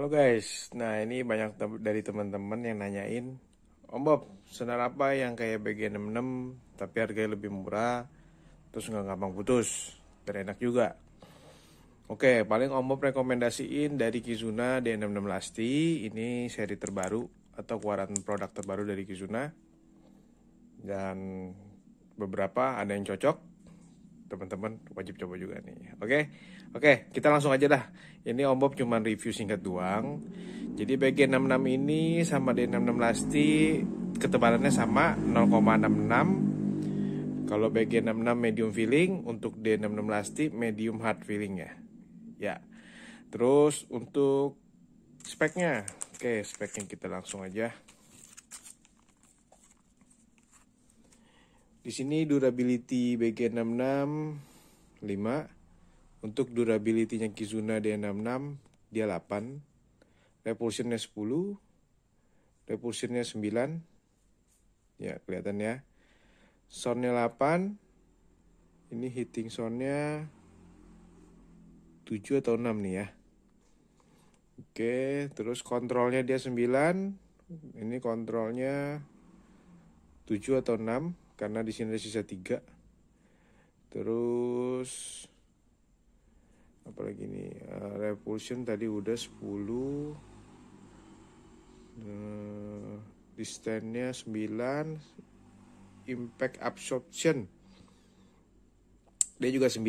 Halo guys, nah ini banyak te dari teman-teman yang nanyain Om Bob, senar apa yang kayak BG66 tapi harganya lebih murah Terus nggak gampang putus, dan enak juga Oke, paling Om Bob rekomendasiin dari Kizuna D66 Lasti Ini seri terbaru atau keluaran produk terbaru dari Kizuna Dan beberapa ada yang cocok teman-teman wajib coba juga nih. Oke, okay? oke, okay, kita langsung aja dah. Ini Om Bob cuma review singkat doang. Jadi BG66 ini sama D66 Lasti ketebalannya sama 0,66. Kalau BG66 medium feeling untuk D66 Lasti medium hard feeling ya. Ya. Terus untuk speknya, oke okay, speknya kita langsung aja. Di sini durability BG66 5. Untuk durability-nya Kizuna D66 dia 8. Repulsionnya 10. Repulsionnya 9. Ya, kelihatan ya. Soundnya 8. Ini hitting soundnya 7 atau 6 nih ya. Oke, terus kontrolnya dia 9. Ini kontrolnya 7 atau 6 karena di sini ada sisa tiga terus apalagi ini uh, eh, repulsion tadi udah 10 uh, eh, distance-nya 9 impact absorption dia juga 9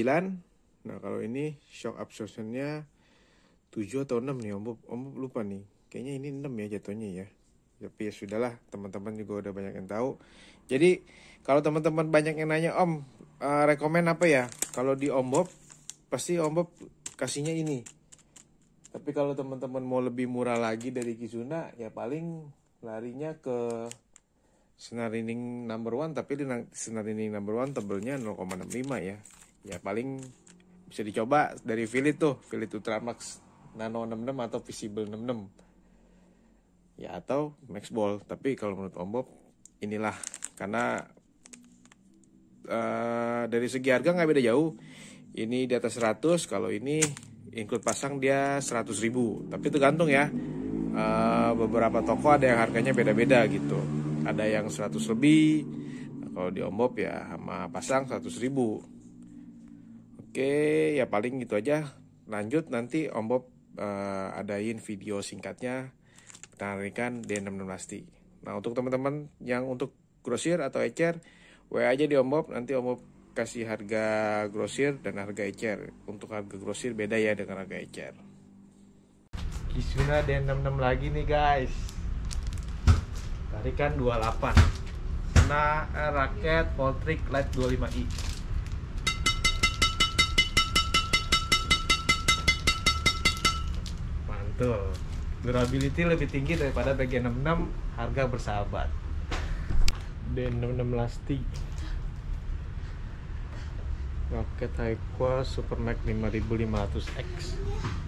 nah kalau ini shock absorption-nya 7 atau 6 nih om om lupa nih kayaknya ini 6 ya jatuhnya ya tapi ya sudahlah teman-teman juga udah banyak yang tahu jadi kalau teman-teman banyak yang nanya om uh, rekomen apa ya kalau di om Bob pasti om Bob kasihnya ini tapi kalau teman-teman mau lebih murah lagi dari Kizuna ya paling larinya ke Senarining number one tapi di Senarining number one tebelnya 0,65 ya ya paling bisa dicoba dari Philip tuh Philip Ultramax Nano 66 atau Visible 66 ya atau max ball tapi kalau menurut Om Bob inilah karena uh, dari segi harga nggak beda jauh ini di atas 100 kalau ini include pasang dia 100 ribu tapi itu gantung ya uh, beberapa toko ada yang harganya beda-beda gitu ada yang 100 lebih kalau di Om Bob ya sama pasang 100 ribu Oke, ya paling gitu aja. Lanjut nanti Om Bob uh, adain video singkatnya ketertarikan di 66 plastik. Nah untuk teman-teman yang untuk grosir atau ecer, WA aja di Om Bob, nanti Om Bob kasih harga grosir dan harga ecer. Untuk harga grosir beda ya dengan harga ecer. Kisuna D66 lagi nih guys. Tarikan 28. Kena raket Voltric Light 25i. Mantul durability lebih tinggi daripada BG66 harga bersahabat D66 Lasti Rocket High Super Supermax 5500X